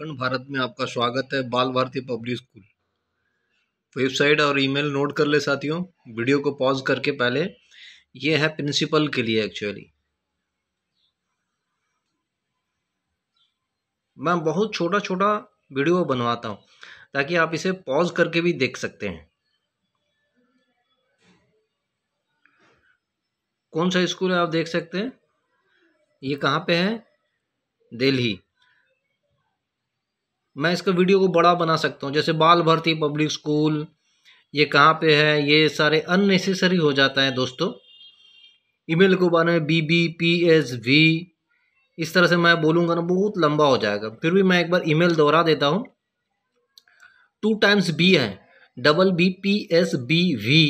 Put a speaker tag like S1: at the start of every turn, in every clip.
S1: अखंड भारत में आपका स्वागत है Bal Bharati public school website और ईमेल नोट कर ले साथियों वीडियो को पॉज करके पहले ये है प्रिंसिपल के लिए एक्चुअली मैं बहुत छोटा छोटा वीडियो बनवाता हूँ ताकि आप इसे पॉज करके भी देख सकते हैं कौन सा स्कूल है आप देख सकते हैं ये कहाँ पे है दिल्ली मैं इसका वीडियो को बड़ा बना सकता हूँ जैसे बाल भर्ती पब्लिक स्कूल ये कहाँ पे है ये सारे अननेसेसरी हो जाता है दोस्तों ईमेल को बारे में B B P S V इस तरह से मैं बोलूँगा ना बहुत लंबा हो जाएगा फिर भी मैं एक बार ईमेल दोहरा देता हूँ टू टाइम्स बी है double B P S B V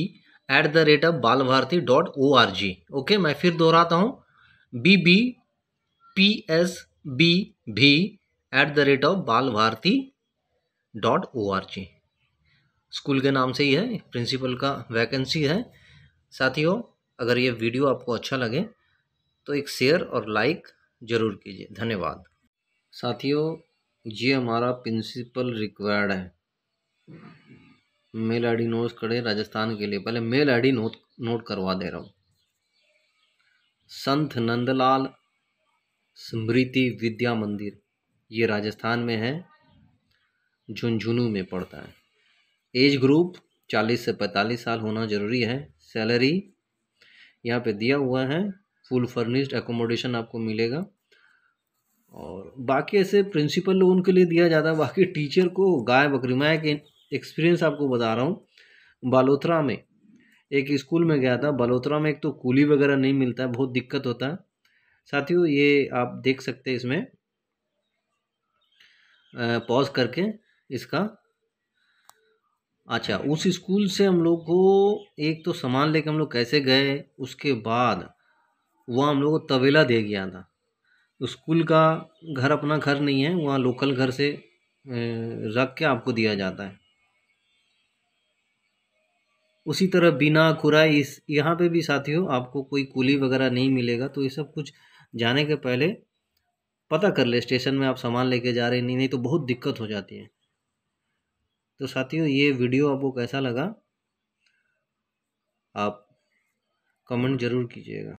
S1: at the rate of Bal Bharati dot O R G okay मैं फिर दोहराता हूँ B B P S B V at the rate of Bal Bharati dot O R G school के नाम से ही है principal का vacancy है साथियों अगर ये वीडियो आपको अच्छा लगे तो एक शेयर और लाइक ज़रूर कीजिए धन्यवाद साथियों ये हमारा प्रिंसिपल रिक्वायर्ड है मेल आईडी नोट करें राजस्थान के लिए पहले मेल आईडी नोट नोट करवा दे रहा हूँ संत नंदलाल स्मृति विद्या मंदिर ये राजस्थान में है झुंझुनू में पड़ता है एज ग्रुप 40 से 45 साल होना ज़रूरी है सैलरी यहाँ पे दिया हुआ है फुल फर्निश्ड एकोमोडेशन आपको मिलेगा और बाकी ऐसे प्रिंसिपल लोग उनके लिए दिया जाता है बाकी टीचर को गाय बकरी मैं एक एक्सपीरियंस आपको बता रहा हूँ बालोत्रा में एक स्कूल में गया था बालोत्रा में एक तो कूली वगैरह नहीं मिलता है बहुत दिक्कत होता है साथियों ये आप देख सकते हैं इसमें पॉज करके इसका अच्छा उस स्कूल से हम लोग को एक तो सामान लेके हम लोग कैसे गए उसके बाद वहाँ हम लोग को तवेला दे गया था तो स्कूल का घर अपना घर नहीं है वहाँ लोकल घर से रख के आपको दिया जाता है उसी तरह बिना खुराई इस यहाँ पे भी साथियों आपको कोई कूली वगैरह नहीं मिलेगा तो ये सब कुछ जाने के पहले पता कर ले स्टेशन में आप सामान लेके जा रहे नहीं नहीं तो बहुत दिक्कत हो जाती है तो साथियों ये वीडियो आपको कैसा लगा आप कमेंट ज़रूर कीजिएगा